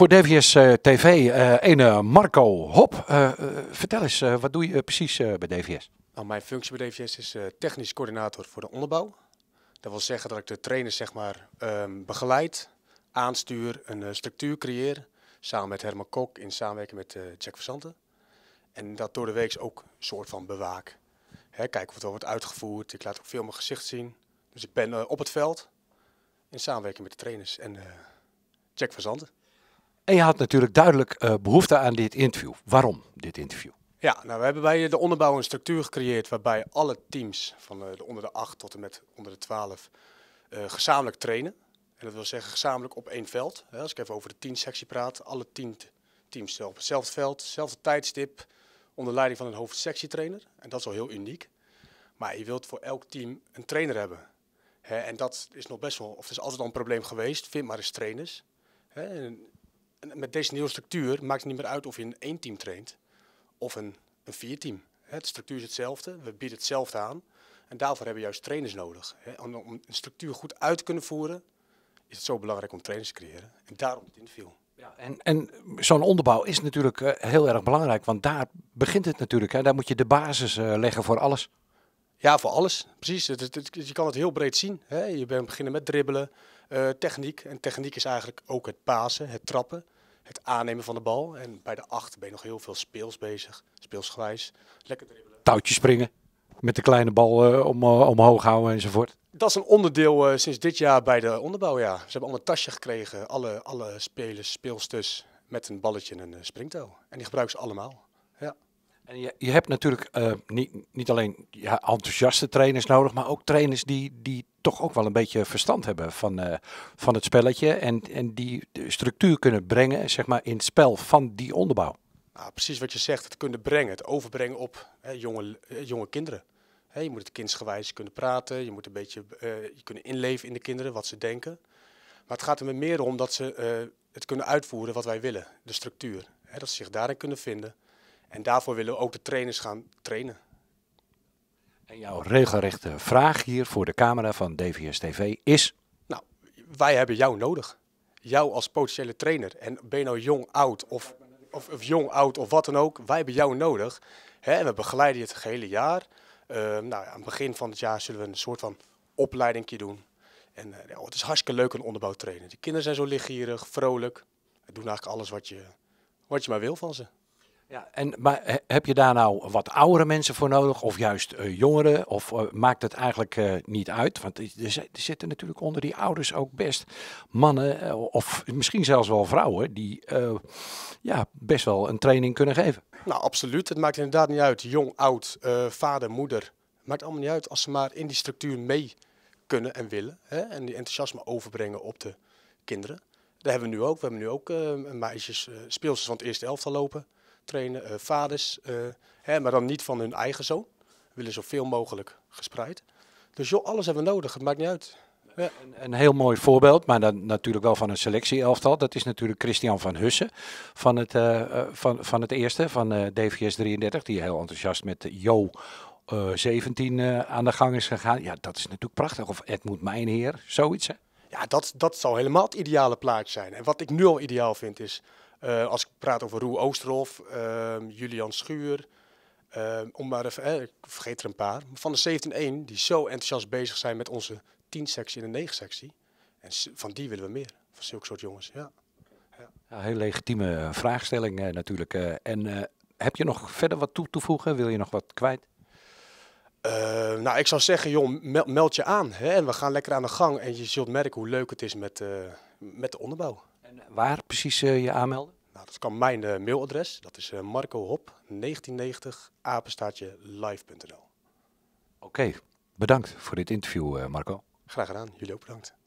voor DVS eh, TV, eh, ene Marco Hop. Eh, vertel eens, wat doe je precies bij DVS? Nou, mijn functie bij DVS is technisch coördinator voor de onderbouw. Dat wil zeggen dat ik de trainers zeg maar, ehm, begeleid, aanstuur, een structuur creëer. Samen met Herman Kok in samenwerking met Jack Versanten. En dat door de weeks ook een soort van bewaak. kijken of het wel wordt uitgevoerd. Ik laat ook veel mijn gezicht zien. Dus ik ben op het veld in samenwerking met de trainers en Jack Versanten. En je had natuurlijk duidelijk eh, behoefte aan dit interview. Waarom dit interview? Ja, nou, we hebben bij eh, de onderbouw een structuur gecreëerd waarbij alle teams van eh, de onder de 8 tot en met onder de 12 gezamenlijk trainen. En dat wil zeggen gezamenlijk op één veld. Als ik even over de sectie praat, alle tien teams op hetzelfde veld, hetzelfde tijdstip, onder leiding van een hoofdsectietrainer. En dat is al heel uniek. Maar je wilt voor elk team een trainer hebben. en dat is nog best wel, of het is altijd al een probleem geweest, vind maar eens trainers. En met deze nieuwe structuur maakt het niet meer uit of je een één team traint of een, een vier team. De structuur is hetzelfde, we bieden hetzelfde aan. En daarvoor hebben we juist trainers nodig. Om een structuur goed uit te kunnen voeren, is het zo belangrijk om trainers te creëren. En daarom het interview. Ja, en, en zo'n onderbouw is natuurlijk eh, heel erg belangrijk, want daar begint het natuurlijk. Daar moet je de basis eh, leggen voor alles. Ja, voor alles. Precies. je kan het heel breed zien. Je bent beginnen met dribbelen, eh, techniek. En techniek is eigenlijk ook het pasen, het trappen, het aannemen van de bal. En bij de acht ben je nog heel veel speels bezig, speelsgewijs. Lekker dribbelen. Touwtjes springen met de kleine bal uh, om, eh, omhoog houden enzovoort. Dat is een onderdeel sinds dit jaar bij de onderbouw, ja. Ze hebben allemaal een tasje gekregen, alle, alle spelers, speelsters, met een balletje en een springtouw. En die gebruiken ze allemaal, ja. En je, je hebt natuurlijk niet, niet alleen ja, enthousiaste trainers nodig, maar ook trainers die, die toch ook wel een beetje verstand hebben van, eh, van het spelletje. En, en die structuur kunnen brengen zeg maar, in het spel van die onderbouw. Nou, precies wat je zegt, het kunnen brengen, het overbrengen op hè, jonge, eh, jonge kinderen. Hè, je moet het kindsgewijs kunnen praten, je moet een beetje eh, je kunnen inleven in de kinderen, wat ze denken. Maar het gaat er meer om dat ze het kunnen uitvoeren wat wij willen, de structuur. Hè, dat ze zich daarin kunnen vinden. En daarvoor willen we ook de trainers gaan trainen. En jouw regelrechte vraag hier voor de camera van DVS TV is? Nou, wij hebben jou nodig. Jou als potentiële trainer. En ben je nou jong, oud of, of, of jong, oud of wat dan ook. Wij hebben jou nodig. Hè, en we begeleiden je het gehele jaar. Ehm, nou, aan het begin van het jaar zullen we een soort van opleiding doen. En eh, het is hartstikke leuk een trainen. De kinderen zijn zo lichtgierig, vrolijk. Doen eigenlijk alles wat je, wat je maar wil van ze. Ja, en, maar heb je daar nou wat oudere mensen voor nodig of juist uh, eh, jongeren? Of eh, maakt het eigenlijk eh, niet uit? Want er, zitten natuurlijk onder die ouders ook best mannen of misschien zelfs wel vrouwen die ja, best wel een training kunnen geven. Nou, absoluut. Het maakt inderdaad niet uit. Jong, oud, vader, moeder. Maakt allemaal niet uit als ze maar in die structuur mee kunnen en willen. Hè? En die enthousiasme overbrengen op de kinderen. Dat hebben we nu ook. We hebben nu ook meisjes speelsters van het eerste elftal lopen trainen, eh, vaders, eh, hè, maar dan niet van hun eigen zoon. We willen zoveel mogelijk gespreid. Dus joh, alles hebben we nodig, het maakt niet uit. Ja. Een, een, heel mooi voorbeeld, maar dan natuurlijk wel van een selectie Dat is natuurlijk Christian van Hussen van het, eh, van, van het eerste, van uh, DVS 33. Die heel enthousiast met Jo 17 aan de gang is gegaan. Ja, dat is natuurlijk prachtig. Of Edmund Mijnheer, zoiets hè? Ja, dat, dat zou helemaal het ideale plaatje zijn. En wat ik nu al ideaal vind is eh, als ik praat over Roe Oosterhof, ehm, Julian Schuur, ehm, om maar even, eh, ik vergeet er een paar. Van de 17-1 die zo enthousiast bezig zijn met onze 10-sectie en de 9-sectie. En van die willen we meer, van zulke soort jongens. Ja. ja. ja heel legitieme eh, vraagstelling natuurlijk. en heb je nog verder wat toe te voegen? Wil je nog wat kwijt? nou, ik zou zeggen, joh, meld je aan. Hè, en we gaan lekker aan de gang. En je zult merken hoe leuk het is met, uh, met de onderbouw. En waar precies je aanmelden? Nou, dat kan mijn uh, mailadres. Dat is Marco Hop 1990 apenstaartje live.nl Oké, bedankt voor dit interview eh, Marco. Graag gedaan, jullie ook bedankt.